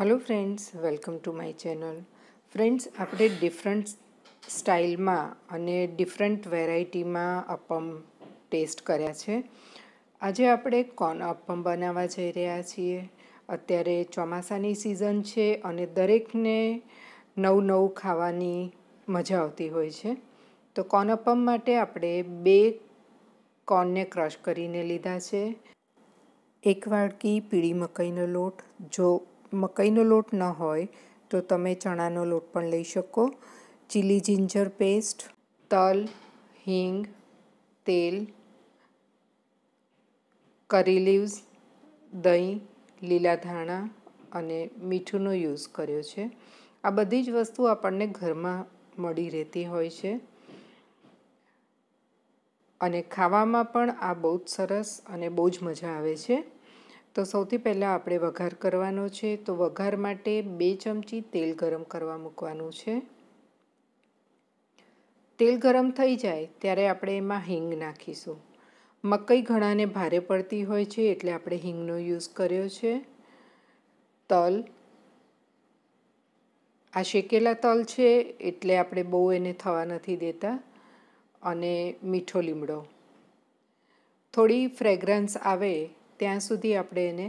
hello friends welcome to my channel friends આપણે different સ્ટાઇલમાં અને ડિફરન્ટ વેરાયટીમાં અપમ ટેસ્ટ કર્યા છે આજે આપણે કોર્ન અપમ બનાવવા જઈ રહ્યા છીએ અત્યારે ચોમાસાની સિઝન છે અને દરેકને નવું નવું ખાવાની મજા આવતી હોય છે તો કોર્ન અપમ માટે આપણે બે કોર્નને ક્રશ કરીને લીધા છે એક વાડકી પીળી મકાઈનો લોટ જો મકાઈનો લોટ ન હોય તો તમે ચણાનો લોટ પણ લઈ શકો ચીલી જિંજર પેસ્ટ તલ હિંગ તેલ કરી લીવ્સ દહીં લીલા ધાણા અને મીઠુંનો યુઝ કર્યો છે આ બધી જ વસ્તુ આપણને ઘરમાં મળી રહેતી હોય છે અને ખાવામાં પણ આ બહુ જ સરસ અને બહુ જ મજા આવે છે તો સૌથી પહેલાં આપણે વઘાર કરવાનો છે તો વઘાર માટે બે ચમચી તેલ ગરમ કરવા મૂકવાનું છે તેલ ગરમ થઈ જાય ત્યારે આપણે એમાં હિંગ નાખીશું મકઈ ઘણાને ભારે પડતી હોય છે એટલે આપણે હિંગનો યુઝ કર્યો છે તલ આ શેકેલા તલ છે એટલે આપણે બહુ એને થવા નથી દેતા અને મીઠો લીમડો થોડી ફ્રેગ્રન્સ આવે ત્યાં સુધી આપણે એને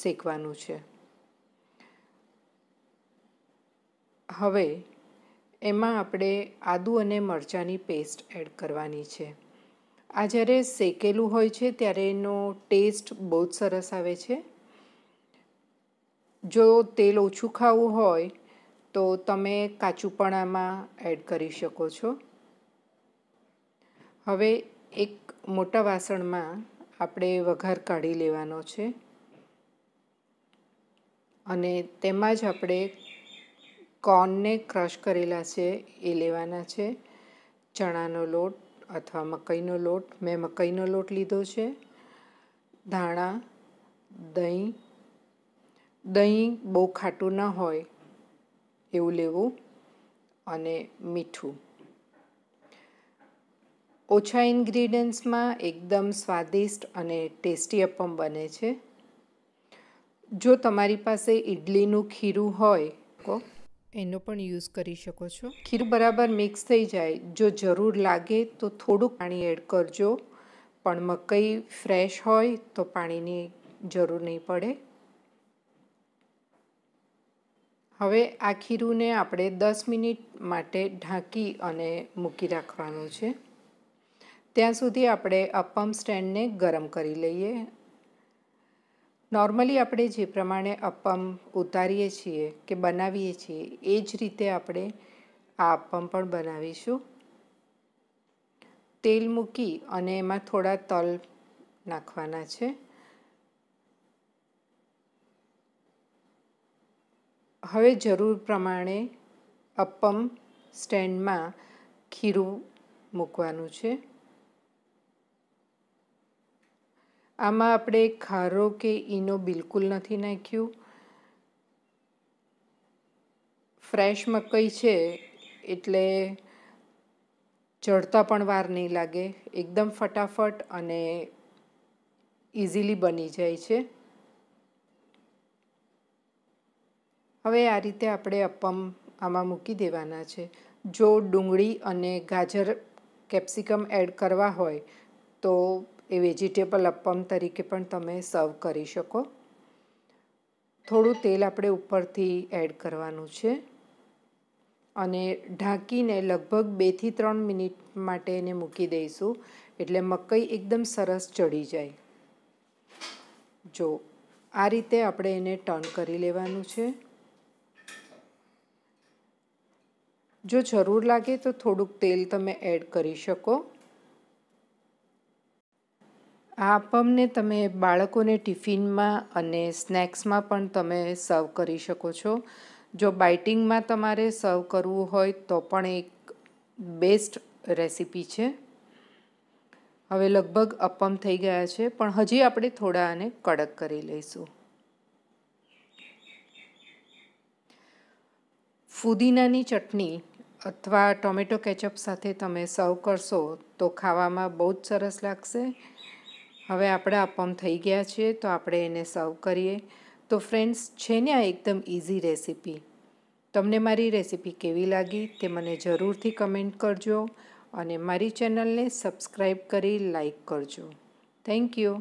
શેકવાનું છે હવે એમાં આપણે આદુ અને મરચાંની પેસ્ટ એડ કરવાની છે આ જ્યારે શેકેલું હોય છે ત્યારે એનો ટેસ્ટ બહુ જ સરસ આવે છે જો તેલ ઓછું ખાવું હોય તો તમે કાચું એડ કરી શકો છો હવે એક મોટા વાસણમાં આપણે વઘાર કાઢી લેવાનો છે અને તેમાં જ આપણે કોર્નને ક્રશ કરેલા છે એ લેવાના છે ચણાનો લોટ અથવા મકાઈનો લોટ મેં મકાઈનો લોટ લીધો છે ધાણા દહીં દહીં બહુ ખાટું ન હોય એવું લેવું અને મીઠું ઓછા ઇન્ગ્રીડિયન્ટ્સમાં એકદમ સ્વાદિષ્ટ અને ટેસ્ટી અપમ બને છે જો તમારી પાસે ઇડલીનું ખીરું હોય કો એનો પણ યુઝ કરી શકો છો ખીરું બરાબર મિક્સ થઈ જાય જો જરૂર લાગે તો થોડું પાણી એડ કરજો પણ મકઈ ફ્રેશ હોય તો પાણીની જરૂર નહીં પડે હવે આ ખીરુંને આપણે દસ મિનિટ માટે ઢાંકી અને મૂકી રાખવાનું છે ત્યાં સુધી આપણે અપમ સ્ટેન્ડને ગરમ કરી લઈએ નોર્મલી આપણે જે પ્રમાણે અપમ ઉતારીએ છીએ કે બનાવીએ છીએ એ જ રીતે આપણે આ અપમ પણ બનાવીશું તેલ મૂકી અને એમાં થોડા તલ નાખવાના છે હવે જરૂર પ્રમાણે અપમ સ્ટેન્ડમાં ખીરું મૂકવાનું છે આમાં આપણે ખારો કે ઈનો બિલકુલ નથી નાખ્યું ફ્રેશ મકઈ છે એટલે ચડતા પણ વાર નહીં લાગે એકદમ ફટાફટ અને ઇઝીલી બની જાય છે હવે આ રીતે આપણે અપમ આમાં મૂકી દેવાના છે જો ડુંગળી અને ગાજર કેપ્સિકમ એડ કરવા હોય તો એ વેજીટેબલ અપ્પમ તરીકે પણ તમે સર્વ કરી શકો થોડું તેલ આપણે ઉપરથી એડ કરવાનું છે અને ઢાંકીને લગભગ બેથી ત્રણ મિનિટ માટે એને મૂકી દઈશું એટલે મકઈ એકદમ સરસ ચડી જાય જો આ રીતે આપણે એને ટર્ન કરી લેવાનું છે જો જરૂર લાગે તો થોડુંક તેલ તમે એડ કરી શકો આપમને તમે બાળકોને ટિફિનમાં અને સ્નેક્સમાં પણ તમે સર્વ કરી શકો છો જો બાઇટિંગમાં તમારે સર્વ કરવું હોય તો પણ એક બેસ્ટ રેસીપી છે હવે લગભગ અપમ થઈ ગયા છે પણ હજી આપણે થોડા આને કડક કરી લઈશું ફુદીનાની ચટણી અથવા ટોમેટો કેચઅપ સાથે તમે સર્વ કરશો તો ખાવામાં બહુ જ સરસ લાગશે હવે આપણા અપમ થઈ ગયા છે તો આપણે એને સર્વ કરીએ તો ફ્રેન્ડ્સ છે ને આ એકદમ ઇઝી રેસીપી તમને મારી રેસીપી કેવી લાગી તે મને જરૂરથી કમેન્ટ કરજો અને મારી ચેનલને સબસ્ક્રાઈબ કરી લાઈક કરજો થેન્ક યુ